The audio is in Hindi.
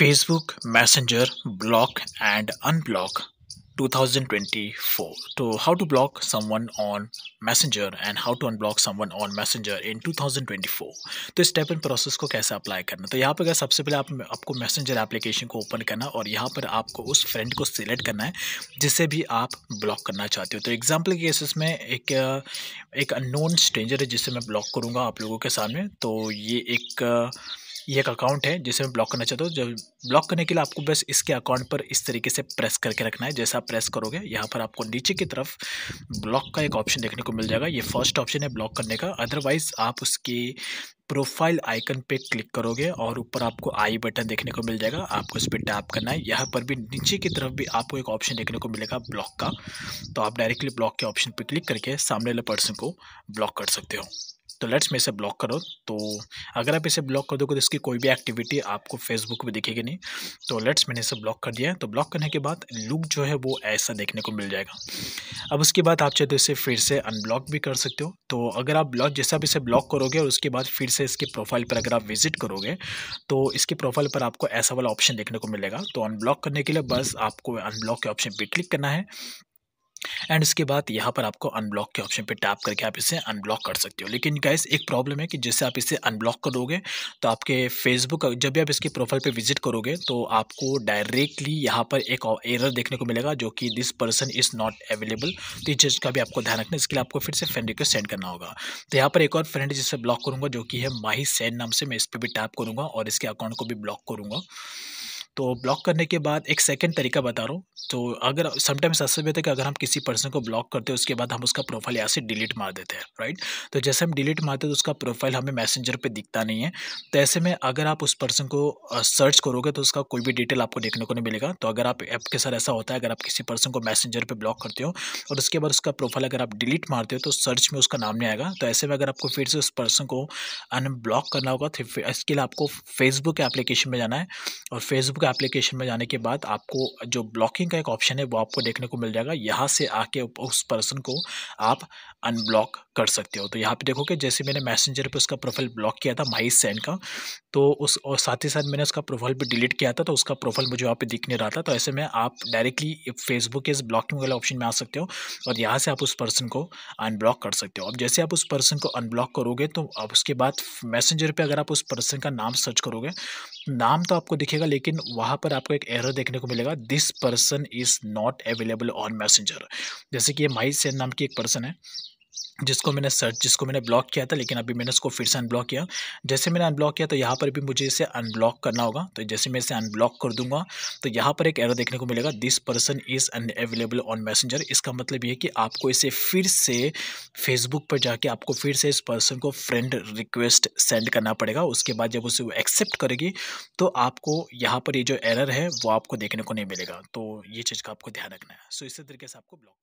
Facebook Messenger block and unblock 2024 तो how to block someone on Messenger and how to unblock someone on Messenger in 2024 तो स्टेप एंड प्रोसेस को कैसे अप्लाई करना तो यहाँ पर अगर सबसे पहले आप आपको मैसेंजर एप्लीकेशन को ओपन करना और यहाँ पर आपको उस फ्रेंड को सिलेक्ट करना है जिसे भी आप ब्लॉक करना चाहते हो तो एग्जाम्पल के केसेस में एक एक अननोन स्ट्रेंजर है जिसे मैं ब्लॉक करूँगा आप लोगों के सामने तो ये एक ये एक अकाउंट है जिसे मैं ब्लॉक करना चाहता हूँ जब ब्लॉक करने के लिए आपको बस इसके अकाउंट पर इस तरीके से प्रेस करके रखना है जैसा आप प्रेस करोगे यहाँ पर आपको नीचे की तरफ ब्लॉक का एक ऑप्शन देखने को मिल जाएगा ये फर्स्ट ऑप्शन है ब्लॉक करने का अदरवाइज़ आप उसकी प्रोफाइल आइकन पे क्लिक करोगे और ऊपर आपको आई बटन देखने को मिल जाएगा आपको इस पर टैप करना है यहाँ पर भी नीचे की तरफ भी आपको एक ऑप्शन देखने को मिलेगा ब्लॉक का तो आप डायरेक्टली ब्लॉक के ऑप्शन पे क्लिक करके सामने वाले पर्सन को ब्लॉक कर सकते हो तो लेट्स मैं इसे ब्लॉक करो तो अगर आप इसे ब्लॉक कर दोगे तो इसकी कोई भी एक्टिविटी आपको फेसबुक पर दिखेगी नहीं तो लेट्स मैंने इसे ब्लॉक कर दिया तो ब्लॉक करने के बाद लुक जो है वो ऐसा देखने को मिल जाएगा अब उसके बाद आप चाहे तो इसे फिर से अनब्लॉक भी कर सकते हो तो अगर आप ब्लॉक जैसे आप इसे ब्लॉक करोगे और उसके बाद फिर से इसके प्रोफाइल पर अगर आप विजिट करोगे तो इसके प्रोफाइल पर आपको ऐसा वाला ऑप्शन देखने को मिलेगा तो अनब्लॉक करने के लिए बस आपको अनब्लॉक के ऑप्शन पर क्लिक करना है एंड इसके बाद यहाँ पर आपको अनब्लॉक के ऑप्शन पे टैप करके आप इसे अनब्लॉक कर सकते हो लेकिन गाइस एक प्रॉब्लम है कि जैसे आप इसे अनब्लॉक करोगे तो आपके फेसबुक जब भी आप इसके प्रोफाइल पे विजिट करोगे तो आपको डायरेक्टली यहाँ पर एक एरर देखने को मिलेगा जो कि this person is not available तो इस चीज़ का भी आपको ध्यान रखना इसके लिए आपको फिर से फ्रेंड रिक्वेस्ट सेंड करना होगा तो यहाँ पर एक और फ्रेंड जिसे ब्लॉक करूँगा जो कि है माही सैन नाम से मैं इस पर भी टैप करूँगा और इसके अकाउंट को भी ब्लॉक करूँगा तो ब्लॉक करने के बाद एक सेकंड तरीका बता रहा हूँ तो अगर समटाइम्स ऐसा भी होता है कि अगर हम किसी पर्सन को ब्लॉक करते हैं उसके बाद हम उसका प्रोफाइल यहाँ से डिलीट मार देते हैं राइट तो जैसे हम डिलीट मारते हैं तो उसका प्रोफाइल हमें मैसेंजर पर दिखता नहीं है तो ऐसे में अगर आप उस पर्सन को सर्च करोगे तो उसका कोई भी डिटेल आपको देखने को नहीं मिलेगा तो अगर आप ऐप के साथ ऐसा होता है अगर आप किसी पर्सन को मैसेंजर पर ब्लॉक करते हो और उसके बाद उसका प्रोफाइल अगर आप डिलीट मारते हो तो सर्च में उसका नाम नहीं आएगा तो ऐसे में अगर आपको फिर से उस पर्सन को अनब्लॉक करना होगा तो इसके लिए आपको फेसबुक एप्लीकेशन में जाना है और फेसबुक एप्लीकेशन में जाने के बाद आपको जो ब्लॉकिंग का एक ऑप्शन है वो आपको देखने को मिल जाएगा यहाँ से आके उस पर्सन को आप अनब्लॉक कर सकते हो तो यहाँ पे देखोगे जैसे मैंने मैसेंजर पे उसका प्रोफाइल ब्लॉक किया था माई सेंड का तो उस और साथ ही साथ मैंने उसका प्रोफाइल भी डिलीट किया था तो उसका प्रोफाइल मुझे वहाँ पे दिख नहीं रहा था तो ऐसे में आप डायरेक्टली फेसबुक के इस ब्लॉकिंग वाले ऑप्शन में आ सकते हो और यहाँ से आप उस पर्सन को अनब्लॉक कर सकते हो अब जैसे आप उस पर्सन को अनब्लॉक करोगे तो अब उसके बाद मैसेंजर पर अगर आप उस पर्सन का नाम सर्च करोगे नाम तो आपको दिखेगा लेकिन वहाँ पर आपको एक एरर देखने को मिलेगा this person is not available on Messenger जैसे कि ये माई सेन नाम की एक पर्सन है जिसको मैंने सर्च जिसको मैंने ब्लॉक किया था लेकिन अभी मैंने उसको फिर से अनब्लॉक किया जैसे मैंने अनब्लॉक किया तो यहाँ पर भी मुझे इसे अनब्लॉक करना होगा तो जैसे मैं इसे अनब्लॉक कर दूंगा तो यहाँ पर एक एरर देखने को मिलेगा this person is unavailable on Messenger इसका मतलब ये कि आपको इसे फिर से फेसबुक पर जाके आपको फिर से इस पर्सन को फ्रेंड रिक्वेस्ट सेंड करना पड़ेगा उसके बाद जब उसे वो एक्सेप्ट करेगी तो आपको यहाँ पर ये जो एरर है वो आपको देखने को नहीं मिलेगा तो ये चीज़ का आपको ध्यान रखना है सो इसी तरीके से आपको ब्लॉक